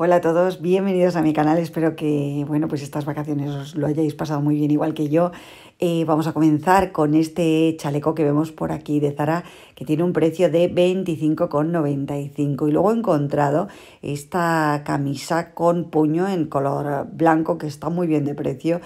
Hola a todos, bienvenidos a mi canal. Espero que bueno, pues estas vacaciones os lo hayáis pasado muy bien igual que yo. Eh, vamos a comenzar con este chaleco que vemos por aquí de Zara, que tiene un precio de 25,95. Y luego he encontrado esta camisa con puño en color blanco, que está muy bien de precio.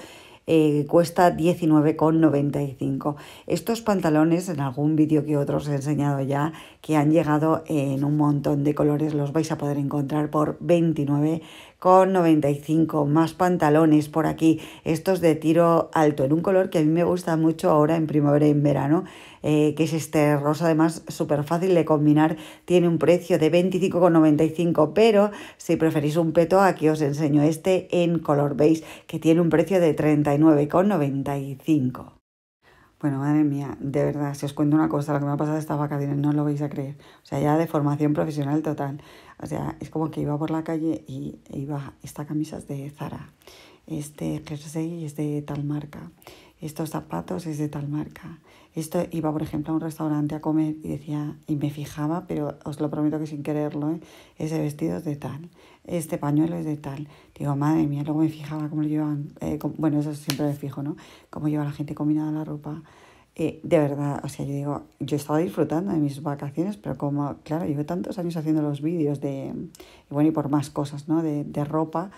Eh, cuesta 19,95. Estos pantalones, en algún vídeo que otros he enseñado ya, que han llegado en un montón de colores, los vais a poder encontrar por 29,95 con 95 más pantalones por aquí, estos de tiro alto, en un color que a mí me gusta mucho ahora en primavera y en verano, eh, que es este rosa, además súper fácil de combinar, tiene un precio de 25,95, pero si preferís un peto, aquí os enseño este en color beige, que tiene un precio de 39,95. Bueno, madre mía, de verdad, si os cuento una cosa, lo que me ha pasado esta vacaciones no lo vais a creer. O sea, ya de formación profesional total. O sea, es como que iba por la calle y e iba, esta camisa es de Zara, este jersey es de tal marca, estos zapatos es de tal marca. Esto iba, por ejemplo, a un restaurante a comer y decía, y me fijaba, pero os lo prometo que sin quererlo, ¿eh? ese vestido es de tal, este pañuelo es de tal. Digo, madre mía, luego me fijaba cómo lo llevan, eh, bueno, eso siempre me fijo, ¿no? Cómo lleva la gente combinada la ropa. Eh, de verdad, o sea, yo digo, yo estaba disfrutando de mis vacaciones, pero como, claro, llevo tantos años haciendo los vídeos de, bueno, y por más cosas, ¿no? De, de ropa,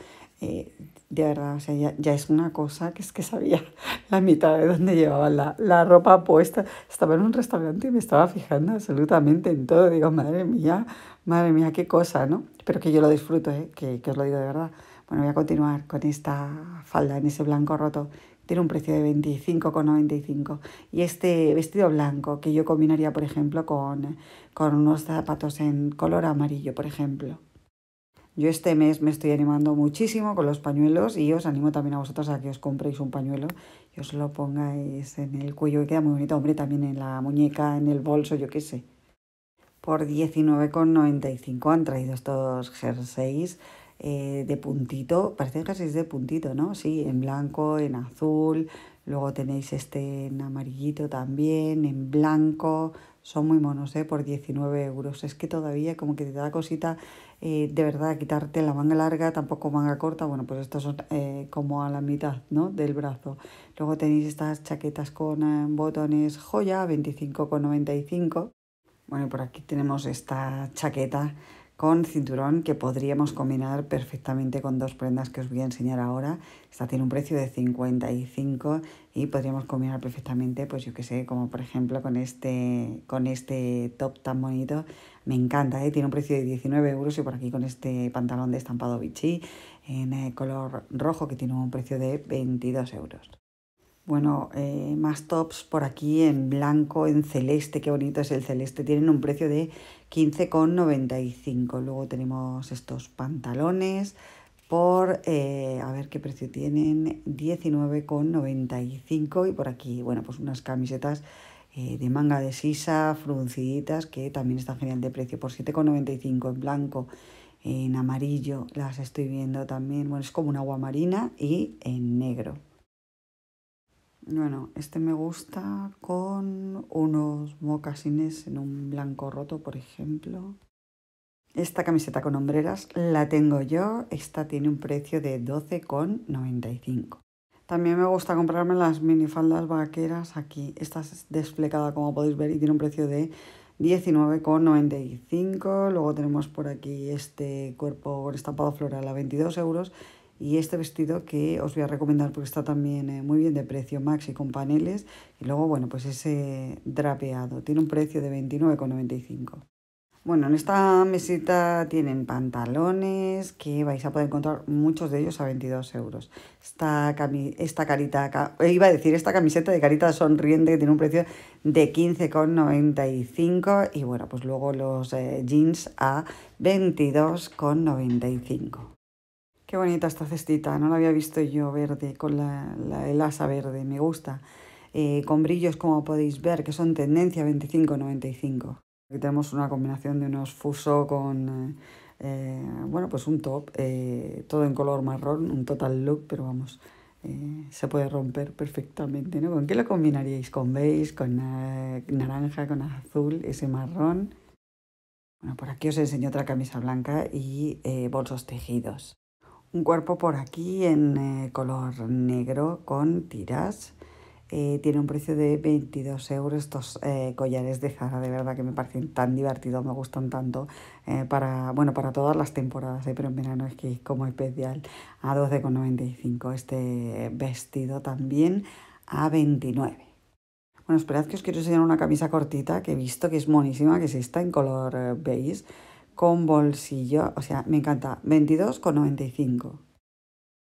eh, de verdad, o sea, ya, es una cosa que es que sabía la mitad de donde llevaba la, ropa puesta. Estaba en un restaurante y me estaba fijando absolutamente en todo. Digo, madre mía, madre mía, qué cosa, ¿no? Pero que yo lo disfruto, ¿eh? que, que os lo digo de verdad. Bueno, voy a continuar con esta falda en ese blanco roto. Tiene un precio de 25,95. Y este vestido blanco que yo combinaría, por ejemplo, con, con unos zapatos en color amarillo, por ejemplo. Yo este mes me estoy animando muchísimo con los pañuelos y os animo también a vosotros a que os compréis un pañuelo y os lo pongáis en el cuello que queda muy bonito, hombre, también en la muñeca, en el bolso, yo qué sé. Por 19,95 han traído estos jerseys eh, de puntito, parecen jerseys de puntito, ¿no? Sí, en blanco, en azul, luego tenéis este en amarillito también, en blanco, son muy monos, ¿eh? por 19 euros. Es que todavía como que te da cosita, eh, de verdad, quitarte la manga larga, tampoco manga corta. Bueno, pues estos son eh, como a la mitad ¿no? del brazo. Luego tenéis estas chaquetas con eh, botones joya, 25,95. Bueno, y por aquí tenemos esta chaqueta con cinturón que podríamos combinar perfectamente con dos prendas que os voy a enseñar ahora. Esta tiene un precio de 55 y podríamos combinar perfectamente, pues yo que sé, como por ejemplo con este, con este top tan bonito. Me encanta, ¿eh? tiene un precio de 19 euros y por aquí con este pantalón de estampado Vichy en eh, color rojo que tiene un precio de 22 euros bueno, eh, más tops por aquí en blanco, en celeste, qué bonito es el celeste, tienen un precio de 15,95. Luego tenemos estos pantalones por, eh, a ver qué precio tienen, 19,95 y por aquí, bueno, pues unas camisetas eh, de manga de sisa, frunciditas, que también están genial de precio, por 7,95 en blanco. En amarillo las estoy viendo también, bueno, es como un agua marina y en negro. Bueno, este me gusta con unos mocasines en un blanco roto, por ejemplo. Esta camiseta con hombreras la tengo yo. Esta tiene un precio de 12,95. También me gusta comprarme las minifaldas vaqueras aquí. Esta es desflecada, como podéis ver, y tiene un precio de 19,95. Luego tenemos por aquí este cuerpo con estampado floral a 22 euros y este vestido que os voy a recomendar porque está también eh, muy bien de precio, maxi con paneles. Y luego, bueno, pues ese drapeado. Tiene un precio de 29,95. Bueno, en esta mesita tienen pantalones que vais a poder encontrar muchos de ellos a 22 euros. Esta, esta carita, eh, iba a decir, esta camiseta de carita sonriente que tiene un precio de 15,95 y bueno, pues luego los eh, jeans a 22,95. Qué bonita esta cestita, no la había visto yo verde, con el asa verde, me gusta. Eh, con brillos como podéis ver, que son tendencia 25-95. Aquí tenemos una combinación de unos fuso con, eh, eh, bueno, pues un top, todo en color marrón, un total look, pero vamos, se puede romper perfectamente, ¿no? ¿Con qué lo combinaríais? ¿Con beige, con naranja, con azul, ese marrón? Bueno, por aquí os enseño otra camisa blanca y bolsos tejidos un cuerpo por aquí en eh, color negro con tiras. Eh, tiene un precio de 22 euros estos eh, collares de Zara, de verdad que me parecen tan divertidos, me gustan tanto para, bueno, para todas las temporadas, pero en verano es que es como especial a 12,95 este vestido también a 29. Bueno, esperad que os quiero enseñar una camisa cortita que he visto que es monísima, que se está en color beige con bolsillo, o sea, me encanta, 22,95.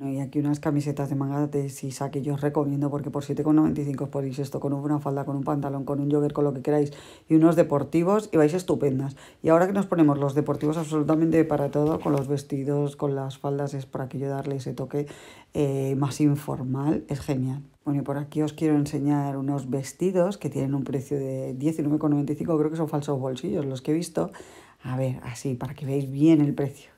Y aquí unas camisetas de manga de sisa que yo os recomiendo porque por 7,95 os podéis esto con una falda, con un pantalón, con un jogger, con lo que queráis y unos deportivos y vais estupendas. Y ahora que nos ponemos los deportivos absolutamente para todo, con los vestidos, con las faldas, es para que yo darle ese toque eh, más informal, es genial. Bueno, y por aquí os quiero enseñar unos vestidos que tienen un precio de 19,95, creo que son falsos bolsillos los que he visto. A ver, así, para que veáis bien el precio.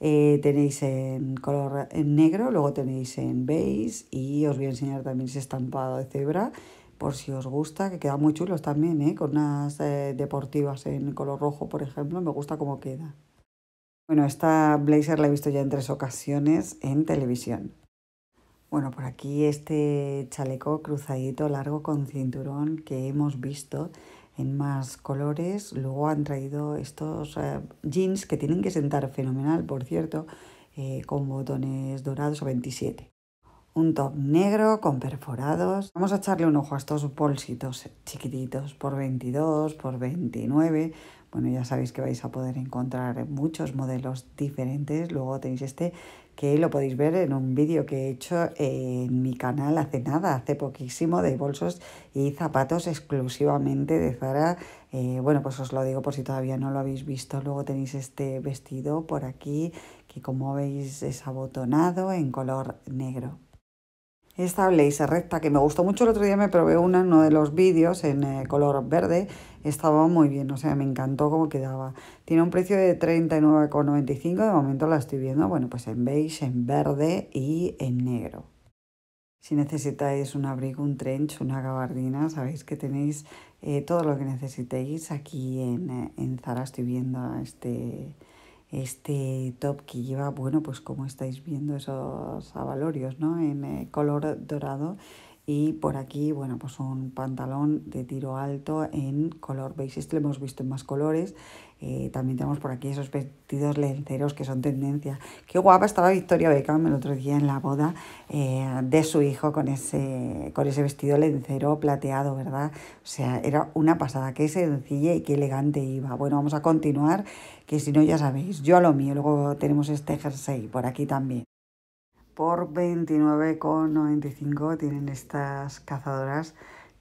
Eh, tenéis en color en negro, luego tenéis en beige y os voy a enseñar también ese estampado de cebra por si os gusta, que quedan muy chulos también, ¿eh? con unas eh, deportivas en color rojo, por ejemplo, me gusta cómo queda. Bueno, esta blazer la he visto ya en tres ocasiones en televisión. Bueno, por aquí este chaleco cruzadito largo con cinturón que hemos visto en más colores. Luego han traído estos eh, jeans que tienen que sentar fenomenal, por cierto, eh, con botones dorados o 27. Un top negro con perforados. Vamos a echarle un ojo a estos bolsitos chiquititos por 22, por 29. Bueno, ya sabéis que vais a poder encontrar muchos modelos diferentes. Luego tenéis este que lo podéis ver en un vídeo que he hecho en mi canal hace nada, hace poquísimo, de bolsos y zapatos exclusivamente de Zara. Eh, bueno, pues os lo digo por si todavía no lo habéis visto. Luego tenéis este vestido por aquí que como veis es abotonado en color negro esta blazer recta que me gustó mucho el otro día, me probé una en uno de los vídeos en eh, color verde, estaba muy bien, o sea, me encantó cómo quedaba. Tiene un precio de 39,95, de momento la estoy viendo, bueno, pues en beige, en verde y en negro. Si necesitáis un abrigo, un trench, una gabardina, sabéis que tenéis eh, todo lo que necesitéis aquí en, eh, en Zara, estoy viendo este este top que lleva, bueno, pues como estáis viendo esos abalorios, ¿no? En eh, color dorado y por aquí, bueno, pues un pantalón de tiro alto en color beige. Este lo hemos visto en más colores eh, también tenemos por aquí esos vestidos lenceros que son tendencia. Qué guapa estaba Victoria Beckham el otro día en la boda eh, de su hijo con ese, vestido lencero plateado, ¿verdad? O sea, era una pasada. Qué sencilla y qué elegante iba. Bueno, vamos a continuar, que si no ya sabéis, yo a lo mío. Luego tenemos este jersey por aquí también. Por 29,95 tienen estas cazadoras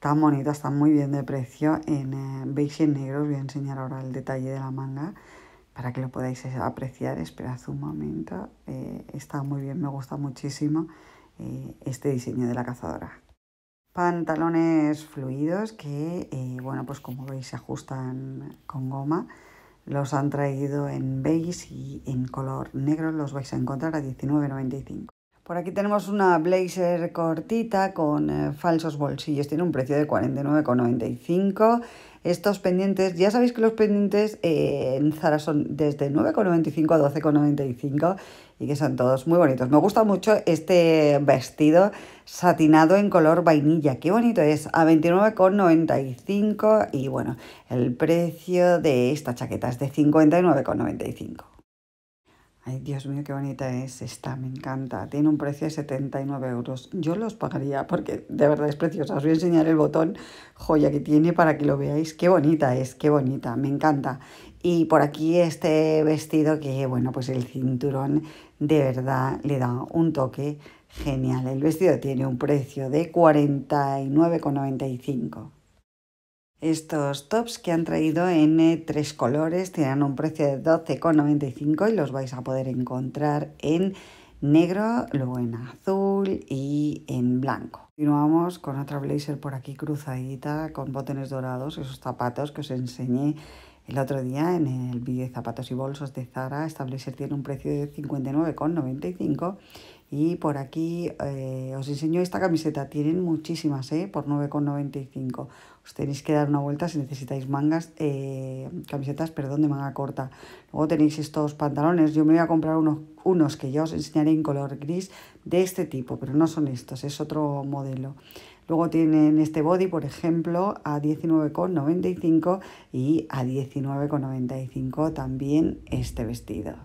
están bonitas, están muy bien de precio. En eh, beige y en negro os voy a enseñar ahora el detalle de la manga para que lo podáis eh, apreciar. Esperad un momento. Eh, está muy bien, me gusta muchísimo este diseño de la cazadora. Pantalones fluidos que, bueno, pues como veis se ajustan con goma. Los han traído en beige y en color negro. Los vais a encontrar a 19,95. Por aquí tenemos una blazer cortita con eh, falsos bolsillos. Tiene un precio de 49,95. Estos pendientes, ya sabéis que los pendientes eh, en Zara son desde 9,95 a 12,95 y que son todos muy bonitos. Me gusta mucho este vestido satinado en color vainilla. Qué bonito es, a 29,95 y bueno, el precio de esta chaqueta es de 59,95. Ay, Dios mío, qué bonita es esta, me encanta. Tiene un precio de 79 euros. Yo los pagaría porque de verdad es preciosa. Os voy a enseñar el botón joya que tiene para que lo veáis. Qué bonita es, qué bonita, me encanta. Y por aquí este vestido que, bueno, pues el cinturón de verdad le da un toque genial. El vestido tiene un precio de 49,95. Estos tops que han traído en tres colores tienen un precio de 12,95 y los vais a poder encontrar en negro, luego en azul y en blanco. Continuamos con otra blazer por aquí cruzadita con botones dorados, esos zapatos que os enseñé el otro día en el vídeo de zapatos y bolsos de Zara. Esta blazer tiene un precio de 59,95 y por aquí eh, os enseño esta camiseta. Tienen muchísimas, ¿eh? Por 9,95. Os tenéis que dar una vuelta si necesitáis mangas, eh, camisetas, perdón, de manga corta. Luego tenéis estos pantalones. Yo me voy a comprar unos, unos que ya os enseñaré en color gris de este tipo, pero no son estos, es otro modelo. Luego tienen este body, por ejemplo, a 19,95 y a 19,95 también este vestido.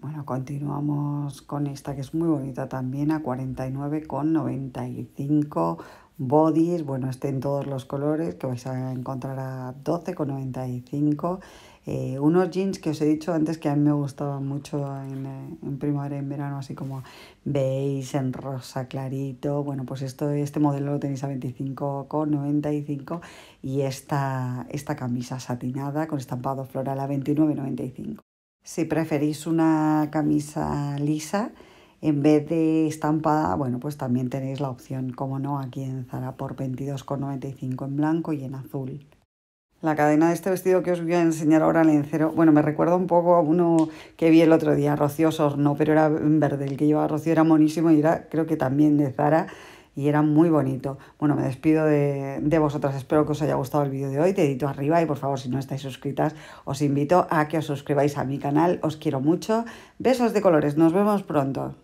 Bueno, continuamos con esta que es muy bonita también, a 49,95 bodies. Bueno, este en todos los colores que vais a encontrar a 12,95. Eh, unos jeans que os he dicho antes que a mí me gustaban mucho en, eh, primavera y en verano, así como veis en rosa clarito. Bueno, pues esto, este modelo lo tenéis a 25,95 y esta, esta camisa satinada con estampado floral a 29,95. Si preferís una camisa lisa en vez de estampada, bueno, pues también tenéis la opción, como no, aquí en Zara por 22,95 en blanco y en azul. La cadena de este vestido que os voy a enseñar ahora, lencero, bueno, me recuerda un poco a uno que vi el otro día, rocioso no pero era en verde, el que llevaba Rocío era monísimo y era creo que también de Zara y era muy bonito. Bueno, me despido de, vosotras, espero que os haya gustado el vídeo de hoy, te edito arriba y por favor si no estáis suscritas os invito a que os suscribáis a mi canal, os quiero mucho, besos de colores, nos vemos pronto.